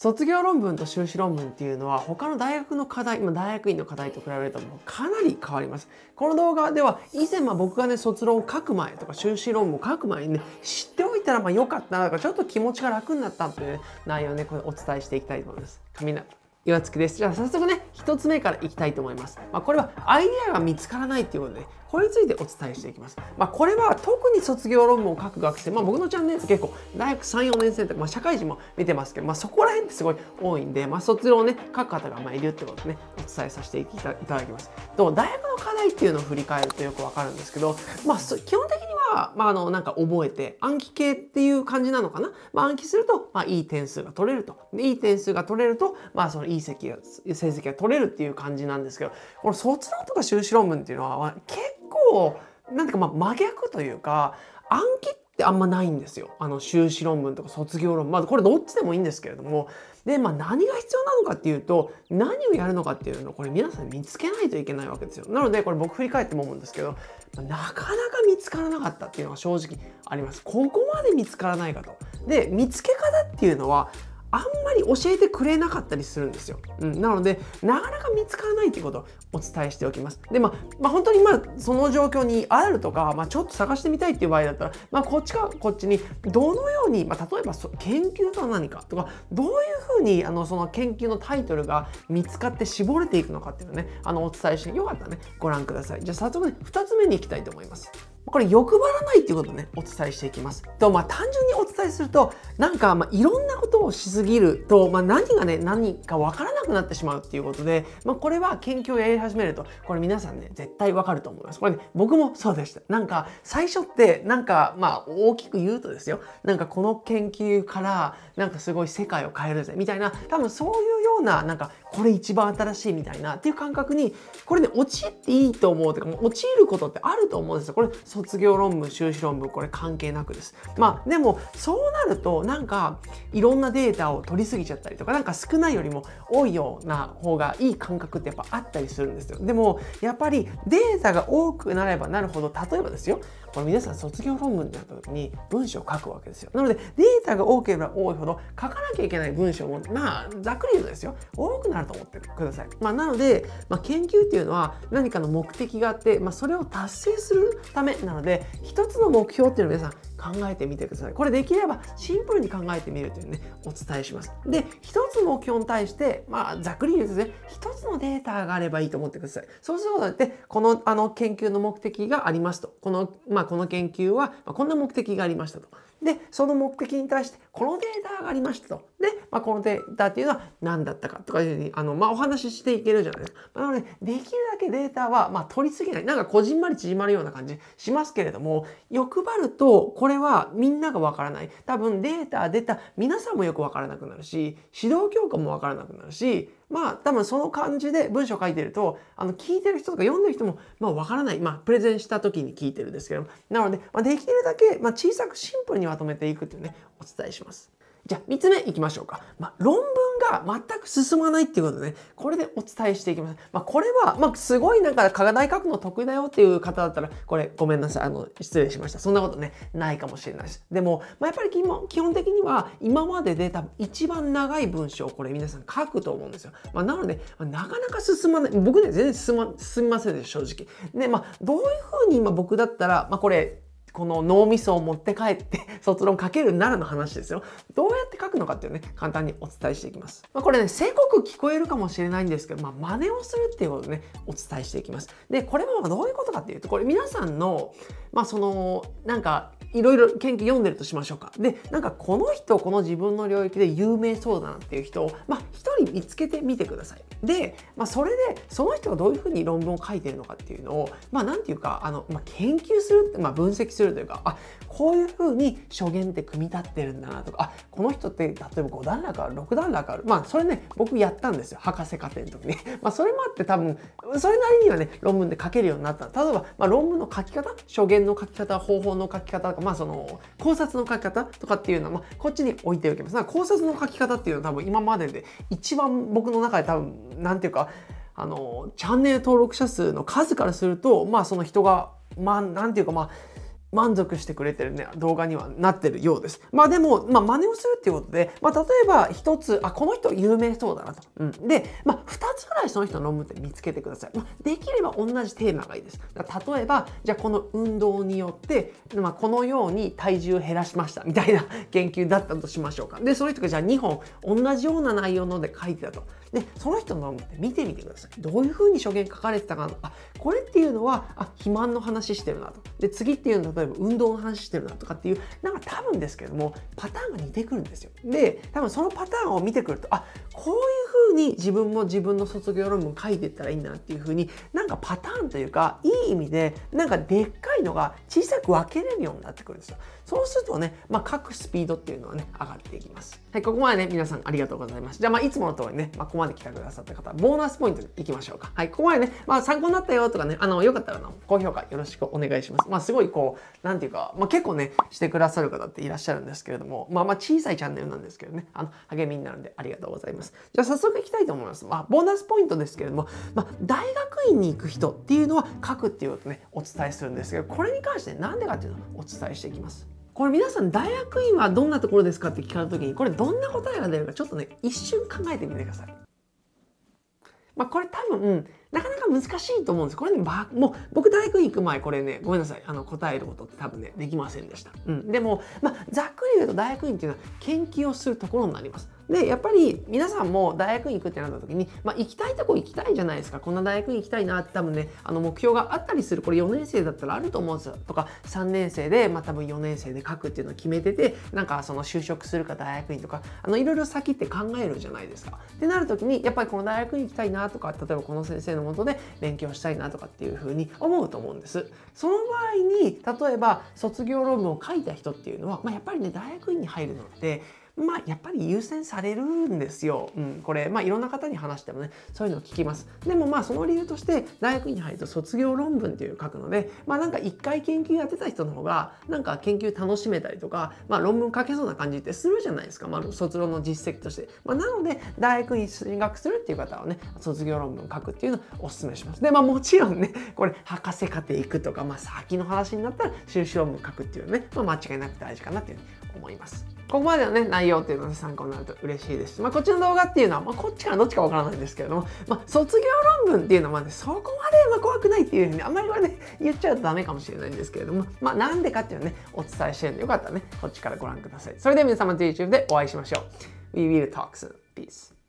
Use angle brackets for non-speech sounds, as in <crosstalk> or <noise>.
卒業論文と修士論文っていうのは他の大学の課題、今大学院の課題と比べるともうかなり変わります。この動画では以前ま僕がね卒論を書く前とか修士論文を書く前にね知っておいたらまあ良かったなとかちょっと気持ちが楽になったっていう、内容をねこれお伝えしていきたいと思います。神田岩月です。じゃあ早速ね1つ目からいきたいと思います。まあ、これはアイデアが見つからないということで、これについてお伝えしていきます。まあ、これは特に卒業論文を書く学生、まあ、僕のチャンネル結構大学3、4年生とか、まあ、社会人も見てますけど、まあ、そこら辺ってすごい多いんで、まあ、卒業をね、書く方がまあいるってことね、お伝えさせていただきます。と大学の課題っていうのを振り返るとよくわかるんですけど、まあ、基本的まあ、あの、なんか覚えて、暗記系っていう感じなのかな。まあ、暗記すると、まあ、いい点数が取れると。で、いい点数が取れると、まあ、その、いい成績が、成績が取れるっていう感じなんですけど、この卒論とか修士論文っていうのは、結構、なんていうか、まあ、真逆というか、暗記ってあんまないんですよ。あの修士論文とか卒業論文、まあ、これどっちでもいいんですけれどもで、まあ、何が必要なのかっていうと何をやるのかっていうのをこれ皆さん見つけないといけないわけですよ。なのでこれ僕振り返っても思うんですけど、まあ、なかなか見つからなかったっていうのは正直あります。ここまで見つからないかと。で見つけ方っていうのはあんまり教えてくれなかったりするんですよ。うん、なので、なかなか見つからないってことをお伝えしておきます。で、まあ、まあ、本当にまあ、その状況にあるとか、まあ、ちょっと探してみたいっていう場合だったら、まあ、こっちかこっちに、どのように、まあ、例えば研究とは何かとか、どういうふうに、あの、その研究のタイトルが見つかって絞れていくのかっていうのね、あの、お伝えして、よかったらね、ご覧ください。じゃあ、早速ね、2つ目に行きたいと思います。これ欲張らないっていうことをね、お伝えしていきます。と、まあ単純にお伝えすると、なんか、まあいろんなことしすぎると、まあ、何がね何か分からなくなってしまうっていうことで、まあ、これは研究をやり始めるとこれ皆さんね絶対分かると思いますこれね僕もそうでしたなんか最初ってなんかまあ大きく言うとですよなんかこの研究からなんかすごい世界を変えるぜみたいな多分そういうようななんかこれ一番新しいみたいなっていう感覚にこれね陥っていいと思うとかもう陥ることってあると思うんですよこれ卒業論文修士論文これ関係なくですまあでもそうなるとなんかいろんなデデータを取りすぎちゃったりとかなんか少ないよりも多いような方がいい感覚ってやっぱあったりするんですよでもやっぱりデータが多くなればなるほど例えばですよこれ皆さん卒業論文っなった時に文章を書くわけですよなのでデータが多ければ多いほど書かなきゃいけない文章もまあざっくり言うとですよ多くなると思ってください、まあ、なので、まあ、研究っていうのは何かの目的があって、まあ、それを達成するためなので一つの目標っていうのを皆さん考えてみてください。これできればシンプルに考えてみるというね、お伝えします。で、一つ目標に対して、まあ、ざっくり言うとですね、一つのデータがあればいいと思ってください。そうすることによって、この、あの、研究の目的がありますと。この、まあ、この研究は、まあ、こんな目的がありましたと。で、その目的に対して、このデータがありましたと。で、まあ、このデータっていうのは何だったかとかいうふうに、あの、まあ、お話ししていけるじゃないですか。なので、できるだけデータは、まあ、取りすぎない。なんか、こじんまり縮まるような感じしますけれども、欲張ると、これれはみんながわからない。多分データ出た皆さんもよくわからなくなるし、指導教科もわからなくなるし、まあ多分その感じで文章書いてると、あの聞いてる人とか読んでる人もまあわからない。まあプレゼンした時に聞いてるんですけども。なので、まあ、できるだけまあ小さくシンプルにまとめていくっていうね、お伝えします。じゃあ、3つ目いきましょうか。まあ、論文が全く進まないっていうことでね、これでお伝えしていきます。まあ、これは、まあ、すごいなんか課題書くの得意だよっていう方だったら、これごめんなさい。あの、失礼しました。そんなことね、ないかもしれないです。でも、まあ、やっぱり基本的には、今までで多分一番長い文章をこれ皆さん書くと思うんですよ。まあ、なので、まあ、なかなか進まない。僕ね、全然進ま、進みませんで、正直。で、まあ、どういうふうに今僕だったら、まあ、これ、この脳みそを持って帰って <laughs> 卒論書けるならの話ですよ。どうやって書くのかっていうね、簡単にお伝えしていきます。まあ、これね、せこく聞こえるかもしれないんですけど、まあ、真似をするっていうことをね、お伝えしていきます。で、これもどういうことかっていうと、これ皆さんの、まあ、その、なんか、いろいろ研究読んでるとしましょうか。で、なんかこの人、この自分の領域で有名そうだなっていう人を、まあ、1人見つけてみてください。で、まあ、それで、その人がどういうふうに論文を書いてるのかっていうのを、まあ、なんていうか、あの、まあ、研究するって、まあ、分析するというか、あ、こういうふうに諸言って組み立ってるんだなとかあこの人って例えば5段落ある6段落あるまあそれね僕やったんですよ博士課程の時に <laughs> まあそれもあって多分それなりにはね論文で書けるようになった例えば、まあ、論文の書き方諸言の書き方方法の書き方とかまあその考察の書き方とかっていうのは、まあ、こっちに置いておきます考察の書き方っていうのは多分今までで一番僕の中で多分何ていうかあのチャンネル登録者数の数からするとまあその人がまあ何ていうかまあ満足してくれてるね、動画にはなってるようです。まあでも、まあ真似をするっていうことで、まあ例えば一つ、あ、この人有名そうだなと。うん。で、まあ二つぐらいその人のむって見つけてください。まあ、できれば同じテーマがいいです。例えば、じゃあこの運動によって、まあこのように体重を減らしましたみたいな <laughs> 研究だったとしましょうか。で、その人がじゃあ2本同じような内容ので書いてたと。で、その人のむって見てみてください。どういうふうに書言書かれてたかの。あ、これっていうのは、あ、肥満の話してるなと。で、次っていうのは、例えば運動の話してるなとかっていうなんか多分ですけどもパターンが似てくるんですよで多分そのパターンを見てくるとあこういうふに自分も自分の卒業論文書いていったらいいなっていう風になんかパターンというかいい意味でなんかでっかいのが小さく分けれるようになってくるんですよ。そうするとね、まあ、書くスピードっていうのはね上がっていきます。はい、ここまでね皆さんありがとうございますじゃあまあいつもの通りね、まあ、ここまで来てくださった方ボーナスポイントいきましょうか。はい、ここまでね、まあ、参考になったよとかねあのよかったらの高評価よろしくお願いします。まあ、すごいこうなんていうか、まあ、結構ねしてくださる方っていらっしゃるんですけれども、まあ、まあ小さいチャンネルなんですけどねあの励みになるんでありがとうございます。じゃあ早速いきたいと思います。まあ、ボーナスポイントですけれども、まあ、大学院に行く人っていうのは書くっていうことね、お伝えするんですけど、これに関して何でかっていうのをお伝えしていきます。これ皆さん大学院はどんなところですかって聞かれた時にこれどんな答えが出るかちょっとね一瞬考えてみてください。まあ、これ多分なかなか難しいと思うんです。これね、ま、もう僕大学院行く前これねごめんなさいあの答えることって多分ねできませんでした。うん、でも、まあ、ざっくり言うと大学院っていうのは研究をするところになります。でやっぱり皆さんも大学院行くってなった時に、まあ、行きたいとこ行きたいじゃないですかこんな大学院行きたいなって多分ねあの目標があったりするこれ4年生だったらあると思うんですよとか3年生で、まあ、多分4年生で書くっていうのを決めててなんかその就職するか大学院とかあのいろいろ先って考えるじゃないですか。ってなる時にやっぱりこの大学院行きたいなとか例えばこの先生のもとで勉強したいなとかっていうふうに思うと思うんです。その場合に例えば卒業論文を書いた人っていうのは、まあ、やっぱりね大学院に入るのってまあ、やっぱり優先されるんですよ。うん、これ、まあ、いろんな方に話してもね、そういうのを聞きます。でもまあ、その理由として、大学院に入ると卒業論文っていう書くので、まあ、なんか一回研究やってた人の方が、なんか研究楽しめたりとか、まあ、論文書けそうな感じってするじゃないですか。まあ、卒論の実績として。まあ、なので、大学院進学するっていう方はね、卒業論文書くっていうのをお勧めします。で、まあ、もちろんね、これ、博士課程行くとか、まあ、先の話になったら、修士論文書くっていうのね、まあ、間違いなく大事かなっていうふうに思います。ここまでのね、内容っていうので参考になると嬉しいです。まあ、こっちの動画っていうのは、まあ、こっちからどっちかわからないんですけれども、まあ、卒業論文っていうのはね、そこまでま怖くないっていうふうに、ね、あんまりこれね、言っちゃうとダメかもしれないんですけれども、まあ、なんでかっていうのね、お伝えしてるんで、よかったらね、こっちからご覧ください。それでは皆様と YouTube でお会いしましょう。We will talk soon. Peace.